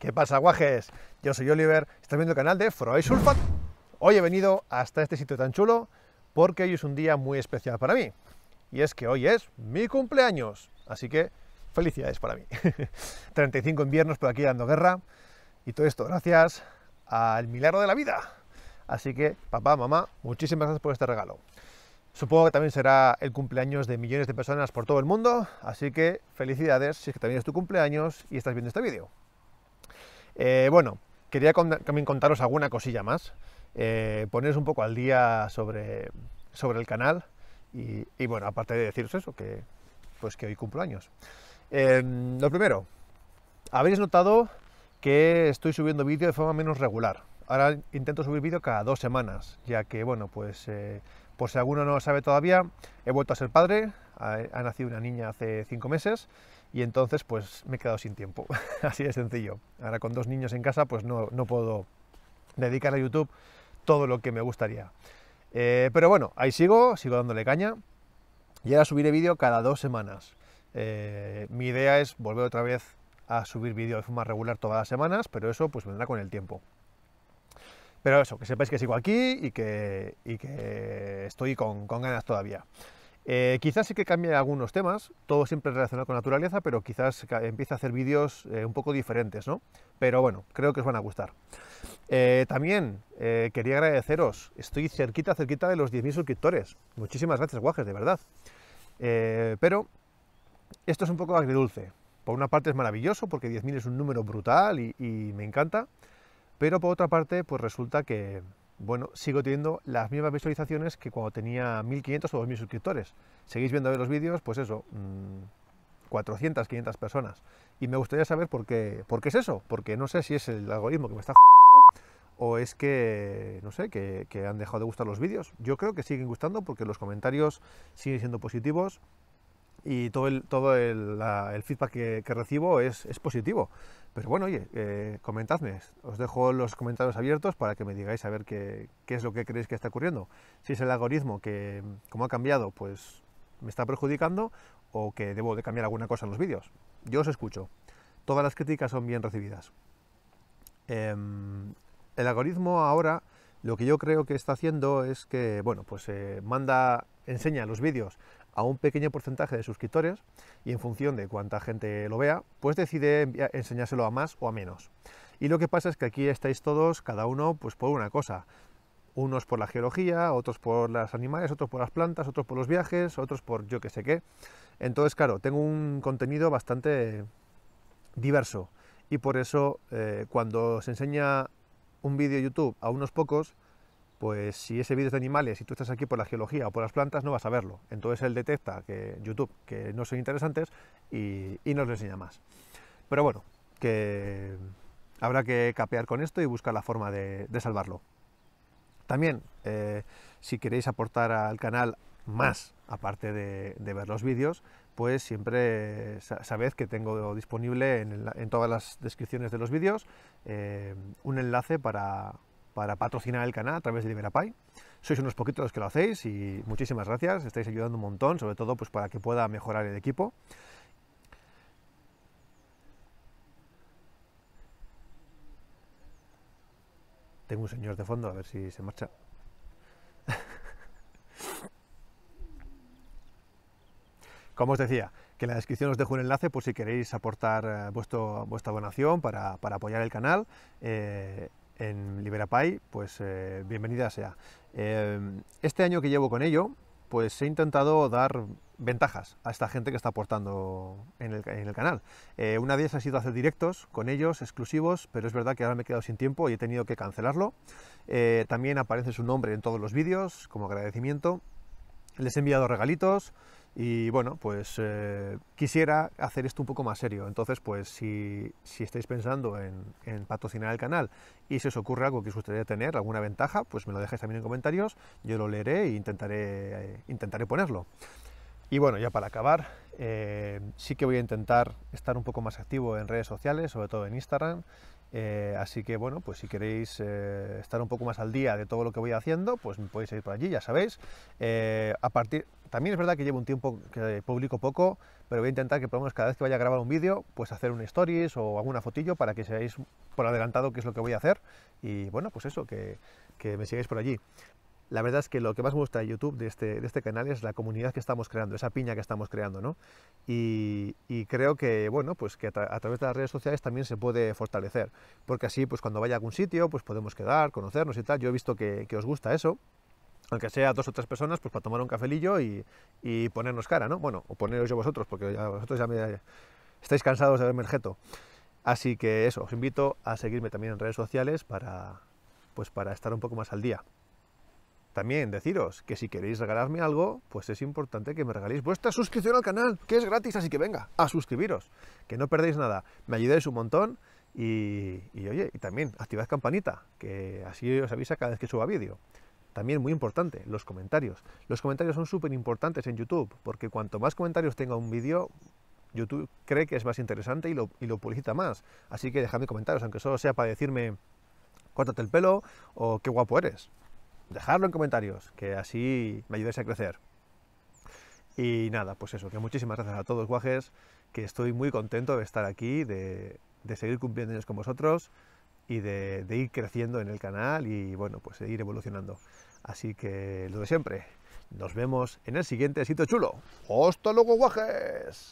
¿Qué pasa, guajes? Yo soy Oliver, estás viendo el canal de Froy Sulfat. Hoy he venido hasta este sitio tan chulo porque hoy es un día muy especial para mí. Y es que hoy es mi cumpleaños, así que felicidades para mí. 35 inviernos por aquí dando guerra y todo esto gracias al milagro de la vida. Así que, papá, mamá, muchísimas gracias por este regalo. Supongo que también será el cumpleaños de millones de personas por todo el mundo, así que felicidades si es que también es tu cumpleaños y estás viendo este vídeo. Eh, bueno, quería también contaros alguna cosilla más, eh, poneros un poco al día sobre, sobre el canal y, bueno, aparte de deciros eso, que, pues que hoy cumplo años. Em, lo primero, habréis notado que estoy subiendo vídeo de forma menos regular. Ahora intento subir vídeo cada dos semanas, ya que, bueno, pues eh, por si alguno no lo sabe todavía, he vuelto a ser padre, ha, ha nacido una niña hace cinco meses y entonces pues me he quedado sin tiempo, así de sencillo. Ahora con dos niños en casa pues no, no puedo dedicar a YouTube todo lo que me gustaría. Eh, pero bueno, ahí sigo, sigo dándole caña y ahora subiré vídeo cada dos semanas. Eh, mi idea es volver otra vez a subir vídeo de forma regular todas las semanas, pero eso pues vendrá con el tiempo. Pero eso, que sepáis que sigo aquí y que, que estoy con, con ganas todavía. Eh, quizás sí que cambie algunos temas, todo siempre relacionado con naturaleza, pero quizás empiece a hacer vídeos eh, un poco diferentes, ¿no? Pero bueno, creo que os van a gustar. Eh, también quería agradeceros, estoy cerquita, cerquita de los 10.000 suscriptores. Muchísimas gracias, guajes, de verdad. pero esto es un poco agridulce. Por una parte es maravilloso, porque 10.000 es un número brutal y me encanta, pero por otra parte, pues resulta que, bueno, sigo teniendo las mismas visualizaciones que cuando tenía 1500 o 2000 suscriptores. Seguís viendo los vídeos, pues eso, 400, mm, 500 personas. Y me gustaría saber por qué, por qué es eso, porque no sé si es el algoritmo que me está o es que, no sé, que, que han dejado de gustar los vídeos. Yo creo que siguen gustando porque los comentarios siguen siendo positivos, y todo el, todo el, feedback que, recibo es, es, positivo. Pero bueno, oye, eh, comentadme, os dejo los comentarios abiertos para que me digáis a ver qué, qué, es lo que creéis que está ocurriendo. Si es el algoritmo que, como ha cambiado, pues me está perjudicando o que debo de cambiar alguna cosa en los vídeos. Yo os escucho. Todas las críticas son bien recibidas. Em, el algoritmo ahora lo que yo creo que está haciendo es que, bueno, pues eh, manda, enseña los vídeos a un pequeño porcentaje de suscriptores y en función de cuánta gente lo vea, pues decide enseñárselo a más o a menos. Y lo que pasa es que aquí estáis todos, cada uno, pues por una cosa. Unos por la geología, otros por las animales, otros por las plantas, otros por los viajes, otros por yo que sé qué. Entonces, claro, tengo un contenido bastante diverso y por eso eh, cuando se enseña un vídeo YouTube a unos pocos, pues si ese vídeo es de animales y tú estás aquí por la geología o por las plantas, no vas a verlo. Entonces él detecta que YouTube que no son interesantes y, nos lo enseña más. Pero bueno, que habrá que capear con esto y buscar la forma de, salvarlo. También, eh, si queréis aportar al canal más, aparte de, ver los vídeos, pues siempre sabed que tengo disponible en, todas las descripciones de los vídeos eh, un enlace para, para patrocinar el canal a través de Liberapay. Sois unos poquitos los que lo hacéis y muchísimas gracias, estáis ayudando un montón, sobre todo pues para que pueda mejorar el equipo. Tengo un señor de fondo, a ver si se marcha. Como os decía, que en la descripción os dejo un enlace por si queréis aportar eh, vuestro, vuestra donación para, apoyar el canal. Eh, en Liberapay, pues eh, bienvenida sea. Eh, este año que llevo con ello, pues he intentado dar ventajas a esta gente que está aportando en el, canal. Eh, una de ellas ha sido hacer directos con ellos, exclusivos, pero es verdad que ahora me he quedado sin tiempo y he tenido que cancelarlo. también aparece su nombre en todos los vídeos como agradecimiento. Les he enviado regalitos, y bueno, pues eh, quisiera hacer esto un poco más serio. Entonces, pues si, estáis pensando en, patrocinar el canal y se os ocurre algo que os gustaría tener, alguna ventaja, pues me lo dejáis también en comentarios, yo lo leeré e intentaré, intentaré ponerlo. Y bueno, ya para acabar, eh, sí que voy a intentar estar un poco más activo en redes sociales, sobre todo en Instagram, eh, así que bueno, pues si queréis eh, estar un poco más al día de todo lo que voy haciendo, pues podéis ir por allí, ya sabéis. Eh, a partir, también es verdad que llevo un tiempo que publico poco, pero voy a intentar que por cada vez que vaya a grabar un vídeo, pues hacer un stories o alguna fotillo para que seáis por adelantado qué es lo que voy a hacer. Y bueno, pues eso, que, que me sigáis por allí la verdad es que lo que más me gusta de YouTube, este, de este, canal, es la comunidad que estamos creando, esa piña que estamos creando, ¿no? Y, creo que, bueno, pues que a, través de las redes sociales también se puede fortalecer, porque así, pues cuando vaya a algún sitio, pues podemos quedar, conocernos y tal. Yo he visto que, os gusta eso, aunque sea dos o tres personas, pues para tomar un cafelillo y, ponernos cara, ¿no? Bueno, o poneros yo vosotros, porque vosotros ya me estáis cansados de verme el Así que eso, os invito a seguirme también en redes sociales para, pues para estar un poco más al día. También deciros que si queréis regalarme algo, pues es importante que me regaléis vuestra suscripción al canal, que es gratis, así que venga, a suscribiros, que no perdéis nada, me ayudáis un montón y, oye, y también activad campanita, que así os avisa cada vez que suba vídeo. También muy importante, los comentarios. Los comentarios son súper importantes en YouTube, porque cuanto más comentarios tenga un vídeo, YouTube cree que es más interesante y lo, publicita más. Así que dejadme comentarios, aunque solo sea para decirme, córtate el pelo o qué guapo eres dejarlo en comentarios, que así me ayudéis a crecer. Y nada, pues eso, que muchísimas gracias a todos, guajes, que estoy muy contento de estar aquí, de, seguir cumpliendo con vosotros y de, ir creciendo en el canal y bueno, pues seguir evolucionando. Así que lo de siempre, nos vemos en el siguiente sitio chulo. ¡Hasta luego, guajes!